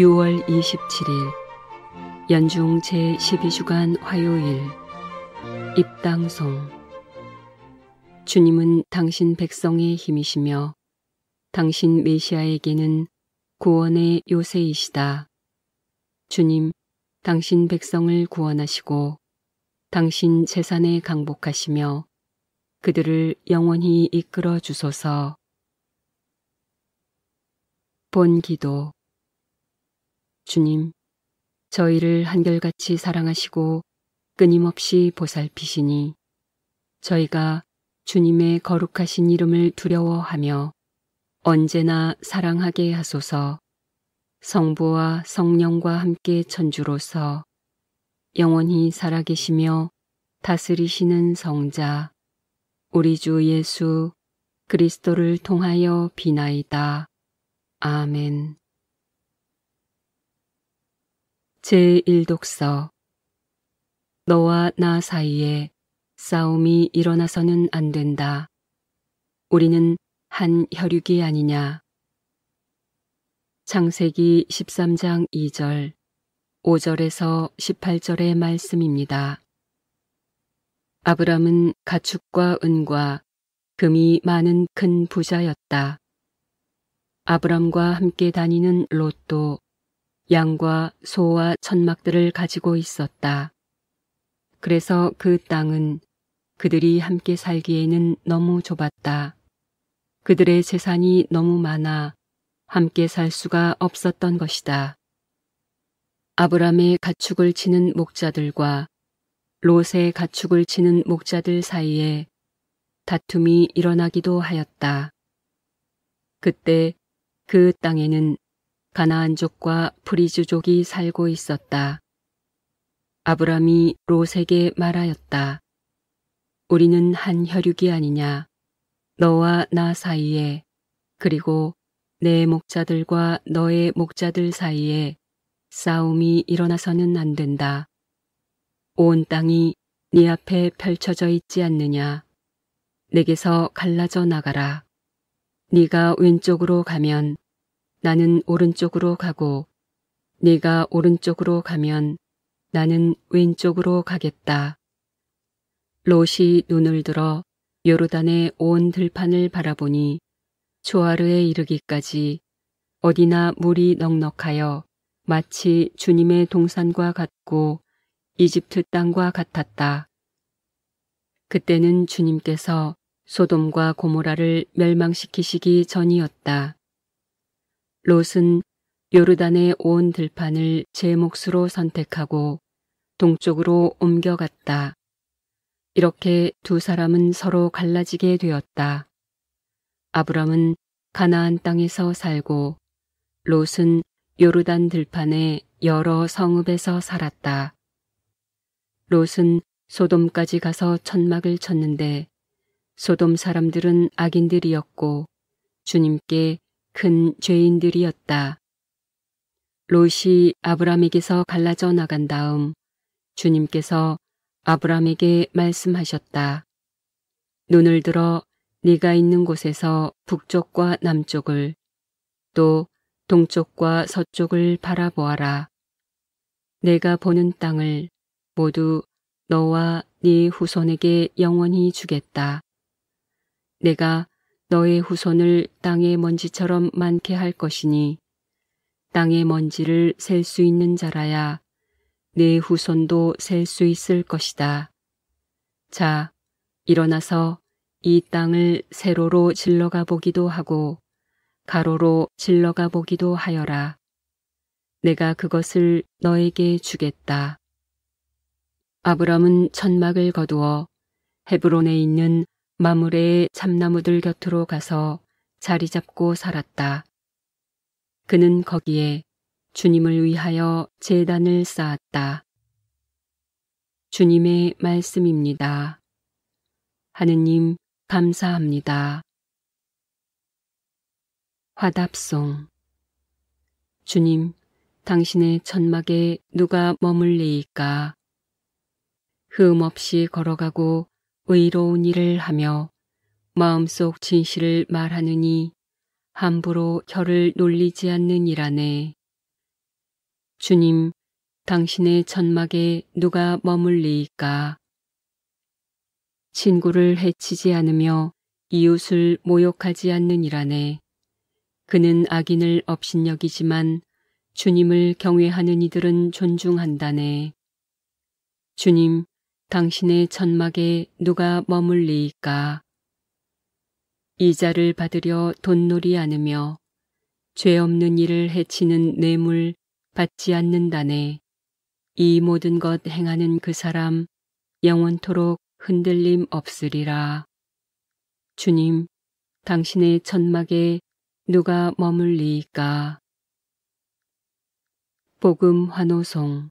6월 27일 연중 제12주간 화요일 입당송 주님은 당신 백성의 힘이시며 당신 메시아에게는 구원의 요새이시다. 주님, 당신 백성을 구원하시고 당신 재산에 강복하시며 그들을 영원히 이끌어 주소서. 본 기도 주님, 저희를 한결같이 사랑하시고 끊임없이 보살피시니 저희가 주님의 거룩하신 이름을 두려워하며 언제나 사랑하게 하소서 성부와 성령과 함께 천주로서 영원히 살아계시며 다스리시는 성자 우리 주 예수 그리스도를 통하여 비나이다. 아멘. 제1독서 너와 나 사이에 싸움이 일어나서는 안 된다. 우리는 한 혈육이 아니냐. 창세기 13장 2절, 5절에서 18절의 말씀입니다. 아브람은 가축과 은과 금이 많은 큰 부자였다. 아브람과 함께 다니는 롯도 양과 소와 천막들을 가지고 있었다. 그래서 그 땅은 그들이 함께 살기에는 너무 좁았다. 그들의 재산이 너무 많아 함께 살 수가 없었던 것이다. 아브람의 가축을 치는 목자들과 롯의 가축을 치는 목자들 사이에 다툼이 일어나기도 하였다. 그때 그 땅에는 가나안족과 브리즈족이 살고 있었다. 아브람이 롯에게 말하였다. 우리는 한 혈육이 아니냐. 너와 나 사이에 그리고 내 목자들과 너의 목자들 사이에 싸움이 일어나서는 안 된다. 온 땅이 네 앞에 펼쳐져 있지 않느냐. 내게서 갈라져 나가라. 네가 왼쪽으로 가면 나는 오른쪽으로 가고 네가 오른쪽으로 가면 나는 왼쪽으로 가겠다. 롯이 눈을 들어 요르단의 온 들판을 바라보니 조아르에 이르기까지 어디나 물이 넉넉하여 마치 주님의 동산과 같고 이집트 땅과 같았다. 그때는 주님께서 소돔과 고모라를 멸망시키시기 전이었다. 롯은 요르단의 온 들판을 제 몫으로 선택하고 동쪽으로 옮겨갔다. 이렇게 두 사람은 서로 갈라지게 되었다. 아브람은 가나안 땅에서 살고 롯은 요르단 들판의 여러 성읍에서 살았다. 롯은 소돔까지 가서 천막을 쳤는데 소돔 사람들은 악인들이었고 주님께 큰 죄인들이었다. 롯이 아브람에게서 갈라져 나간 다음 주님께서 아브람에게 말씀하셨다. 눈을 들어 네가 있는 곳에서 북쪽과 남쪽을 또 동쪽과 서쪽을 바라보아라. 내가 보는 땅을 모두 너와 네 후손에게 영원히 주겠다. 내가 너의 후손을 땅의 먼지처럼 많게 할 것이니 땅의 먼지를 셀 수 있는 자라야 내 후손도 셀 수 있을 것이다. 자, 일어나서 이 땅을 세로로 질러가 보기도 하고 가로로 질러가 보기도 하여라. 내가 그것을 너에게 주겠다. 아브람은 천막을 거두어 헤브론에 있는 마물의 참나무들 곁으로 가서 자리 잡고 살았다. 그는 거기에 주님을 위하여 재단을 쌓았다. 주님의 말씀입니다. 하느님 감사합니다. 화답송 주님, 당신의 천막에 누가 머물리이까? 흠 없이 걸어가고 의로운 일을 하며 마음속 진실을 말하느니 함부로 혀를 놀리지 않는 이라네. 주님, 당신의 천막에 누가 머물리이까? 친구를 해치지 않으며 이웃을 모욕하지 않는 이라네. 그는 악인을 업신여기지만 주님을 경외하는 이들은 존중한다네. 주님, 당신의 천막에 누가 머물리이까? 이자를 받으려 돈놀이 않으며 죄 없는 일을 해치는 뇌물 받지 않는다네. 이 모든 것 행하는 그 사람 영원토록 흔들림 없으리라. 주님, 당신의 천막에 누가 머물리이까? 복음 환호송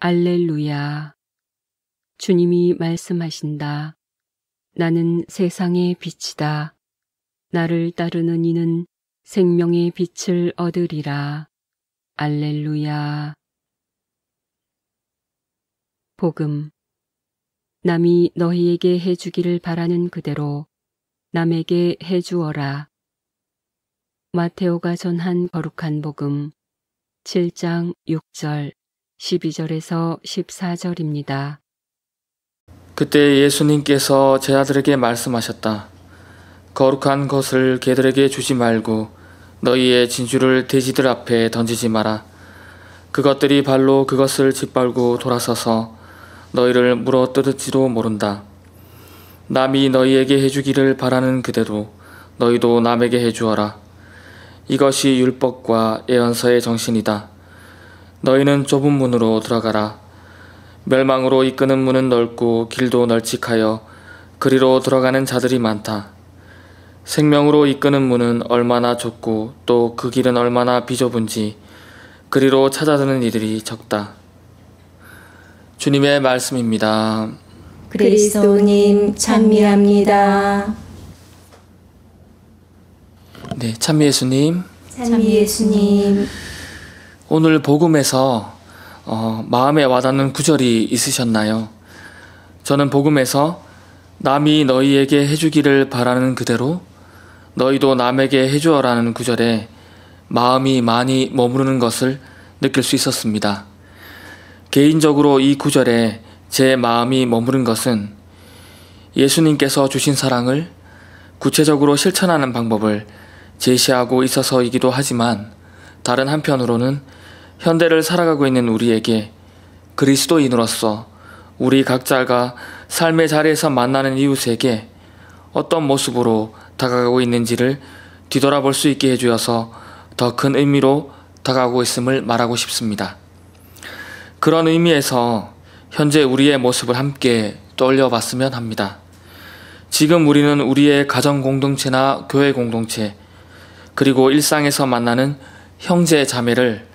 알렐루야 주님이 말씀하신다. 나는 세상의 빛이다. 나를 따르는 이는 생명의 빛을 얻으리라. 알렐루야. 복음. 남이 너희에게 해주기를 바라는 그대로 남에게 해주어라. 마테오가 전한 거룩한 복음 7장 6절 12절에서 14절입니다. 그때 예수님께서 제자들에게 말씀하셨다. 거룩한 것을 개들에게 주지 말고 너희의 진주를 돼지들 앞에 던지지 마라. 그것들이 발로 그것을 짓밟고 돌아서서 너희를 물어 뜯을지도 모른다. 남이 너희에게 해주기를 바라는 그대도 너희도 남에게 해주어라. 이것이 율법과 예언서의 정신이다. 너희는 좁은 문으로 들어가라. 멸망으로 이끄는 문은 넓고 길도 널찍하여 그리로 들어가는 자들이 많다. 생명으로 이끄는 문은 얼마나 좁고 또 그 길은 얼마나 비좁은지 그리로 찾아드는 이들이 적다. 주님의 말씀입니다. 그리스도님 찬미합니다. 네, 찬미 예수님. 찬미 예수님. 오늘 복음에서 어, 마음에 와닿는 구절이 있으셨나요? 저는 복음에서 남이 너희에게 해주기를 바라는 그대로 너희도 남에게 해주어라는 구절에 마음이 많이 머무르는 것을 느낄 수 있었습니다. 개인적으로 이 구절에 제 마음이 머무른 것은 예수님께서 주신 사랑을 구체적으로 실천하는 방법을 제시하고 있어서이기도 하지만 다른 한편으로는 현대를 살아가고 있는 우리에게 그리스도인으로서 우리 각자가 삶의 자리에서 만나는 이웃에게 어떤 모습으로 다가가고 있는지를 뒤돌아볼 수 있게 해주어서 더 큰 의미로 다가가고 있음을 말하고 싶습니다. 그런 의미에서 현재 우리의 모습을 함께 떠올려 봤으면 합니다. 지금 우리는 우리의 가정 공동체나 교회 공동체, 그리고 일상에서 만나는 형제 자매를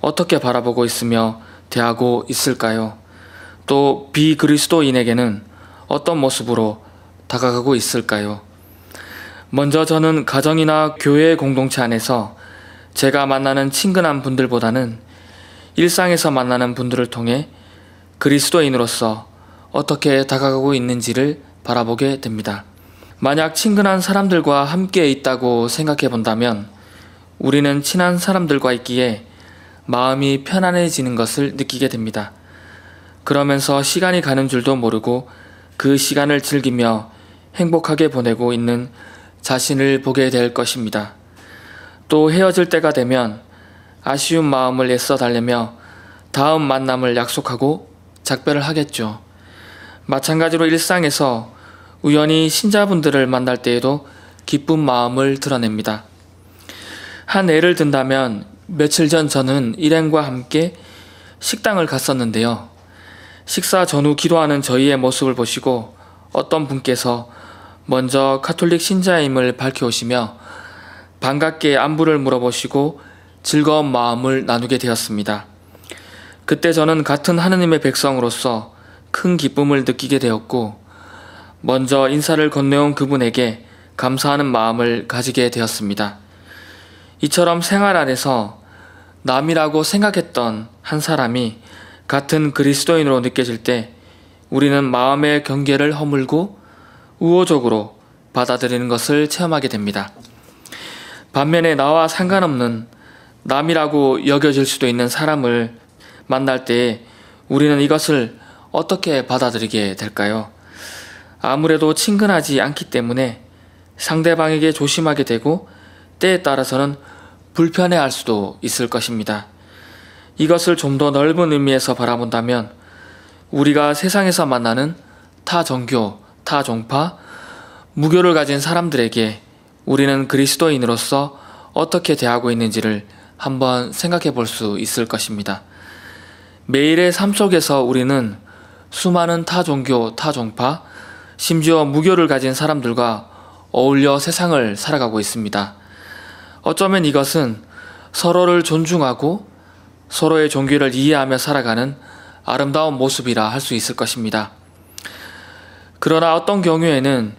어떻게 바라보고 있으며 대하고 있을까요? 또 비그리스도인에게는 어떤 모습으로 다가가고 있을까요? 먼저 저는 가정이나 교회 공동체 안에서 제가 만나는 친근한 분들보다는 일상에서 만나는 분들을 통해 그리스도인으로서 어떻게 다가가고 있는지를 바라보게 됩니다. 만약 친근한 사람들과 함께 있다고 생각해 본다면 우리는 친한 사람들과 있기에 마음이 편안해지는 것을 느끼게 됩니다. 그러면서 시간이 가는 줄도 모르고 그 시간을 즐기며 행복하게 보내고 있는 자신을 보게 될 것입니다. 또 헤어질 때가 되면 아쉬운 마음을 애써 달래며 다음 만남을 약속하고 작별을 하겠죠. 마찬가지로 일상에서 우연히 신자분들을 만날 때에도 기쁜 마음을 드러냅니다. 한 예를 든다면 며칠 전 저는 일행과 함께 식당을 갔었는데요. 식사 전후 기도하는 저희의 모습을 보시고 어떤 분께서 먼저 카톨릭 신자임을 밝혀오시며 반갑게 안부를 물어보시고 즐거운 마음을 나누게 되었습니다. 그때 저는 같은 하느님의 백성으로서 큰 기쁨을 느끼게 되었고, 먼저 인사를 건네온 그분에게 감사하는 마음을 가지게 되었습니다. 이처럼 생활 안에서 남이라고 생각했던 한 사람이 같은 그리스도인으로 느껴질 때 우리는 마음의 경계를 허물고 우호적으로 받아들이는 것을 체험하게 됩니다. 반면에 나와 상관없는 남이라고 여겨질 수도 있는 사람을 만날 때 우리는 이것을 어떻게 받아들이게 될까요? 아무래도 친근하지 않기 때문에 상대방에게 조심하게 되고 때에 따라서는 불편해 할 수도 있을 것입니다. 이것을 좀 더 넓은 의미에서 바라본다면 우리가 세상에서 만나는 타 종교, 타 종파, 무교를 가진 사람들에게 우리는 그리스도인으로서 어떻게 대하고 있는지를 한번 생각해 볼 수 있을 것입니다. 매일의 삶 속에서 우리는 수많은 타 종교, 타 종파, 심지어 무교를 가진 사람들과 어울려 세상을 살아가고 있습니다. 어쩌면 이것은 서로를 존중하고 서로의 종교를 이해하며 살아가는 아름다운 모습이라 할 수 있을 것입니다. 그러나 어떤 경우에는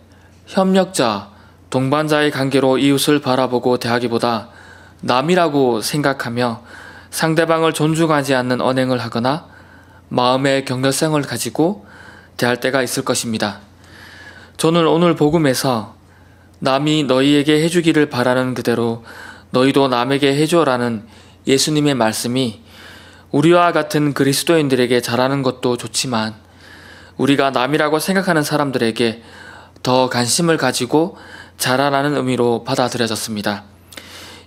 협력자, 동반자의 관계로 이웃을 바라보고 대하기보다 남이라고 생각하며 상대방을 존중하지 않는 언행을 하거나 마음의 경계성을 가지고 대할 때가 있을 것입니다. 저는 오늘 복음에서 남이 너희에게 해주기를 바라는 그대로 너희도 남에게 해줘라는 예수님의 말씀이 우리와 같은 그리스도인들에게 잘하는 것도 좋지만 우리가 남이라고 생각하는 사람들에게 더 관심을 가지고 잘하라는 의미로 받아들여졌습니다.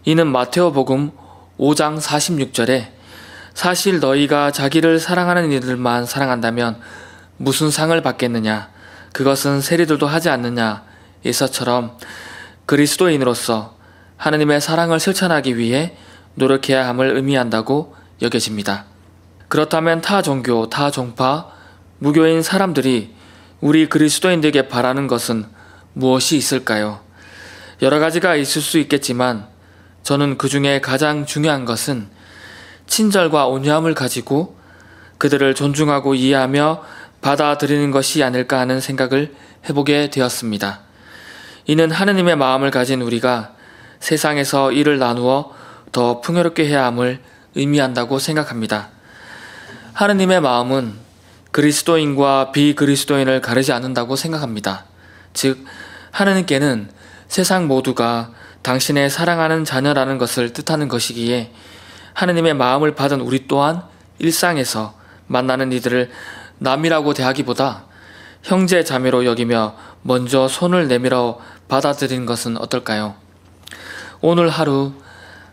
이는 마테오복음 5장 46절에 사실 너희가 자기를 사랑하는 이들만 사랑한다면 무슨 상을 받겠느냐 그것은 세리들도 하지 않느냐 이사처럼 그리스도인으로서 하느님의 사랑을 실천하기 위해 노력해야 함을 의미한다고 여겨집니다. 그렇다면 타 종교, 타 종파, 무교인 사람들이 우리 그리스도인들에게 바라는 것은 무엇이 있을까요? 여러 가지가 있을 수 있겠지만 저는 그 중에 가장 중요한 것은 친절과 온유함을 가지고 그들을 존중하고 이해하며 받아들이는 것이 아닐까 하는 생각을 해보게 되었습니다. 이는 하느님의 마음을 가진 우리가 세상에서 일을 나누어 더 풍요롭게 해야 함을 의미한다고 생각합니다. 하느님의 마음은 그리스도인과 비그리스도인을 가르지 않는다고 생각합니다. 즉, 하느님께는 세상 모두가 당신의 사랑하는 자녀라는 것을 뜻하는 것이기에 하느님의 마음을 받은 우리 또한 일상에서 만나는 이들을 남이라고 대하기보다 형제 자매로 여기며 먼저 손을 내밀어 받아들인 것은 어떨까요? 오늘 하루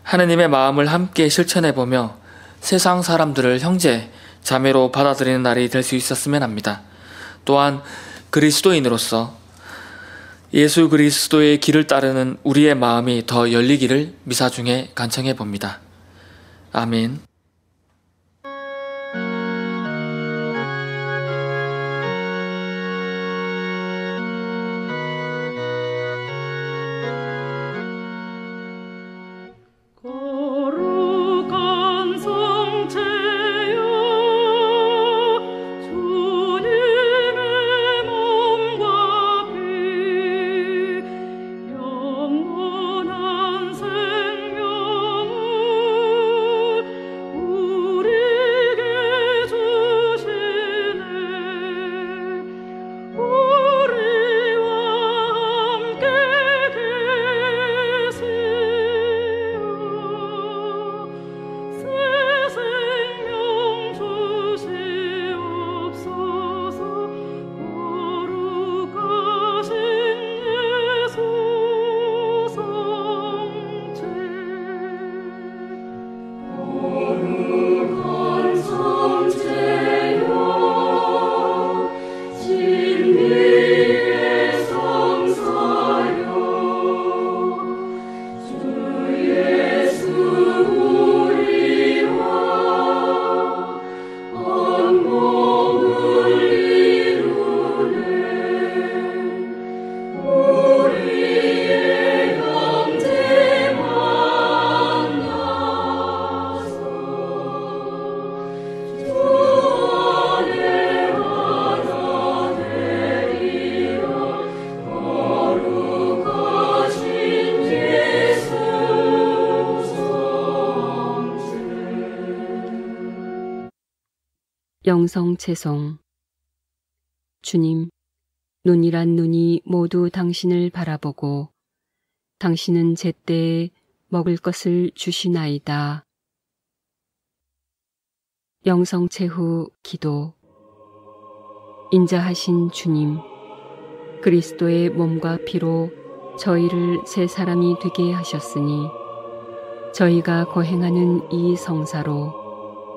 하느님의 마음을 함께 실천해 보며 세상 사람들을 형제, 자매로 받아들이는 날이 될 수 있었으면 합니다. 또한 그리스도인으로서 예수 그리스도의 길을 따르는 우리의 마음이 더 열리기를 미사 중에 간청해 봅니다. 아멘. 정성 채송 주님, 눈이란 눈이 모두 당신을 바라보고 당신은 제때에 먹을 것을 주시나이다. 영성체 후 기도 인자하신 주님, 그리스도의 몸과 피로 저희를 새 사람이 되게 하셨으니 저희가 거행하는 이 성사로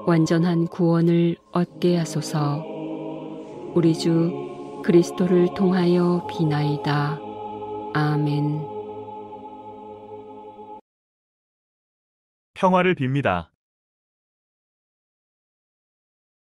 완전한 구원을 얻게 하소서 우리 주 그리스도를 통하여 비나이다. 아멘. 평화를 빕니다.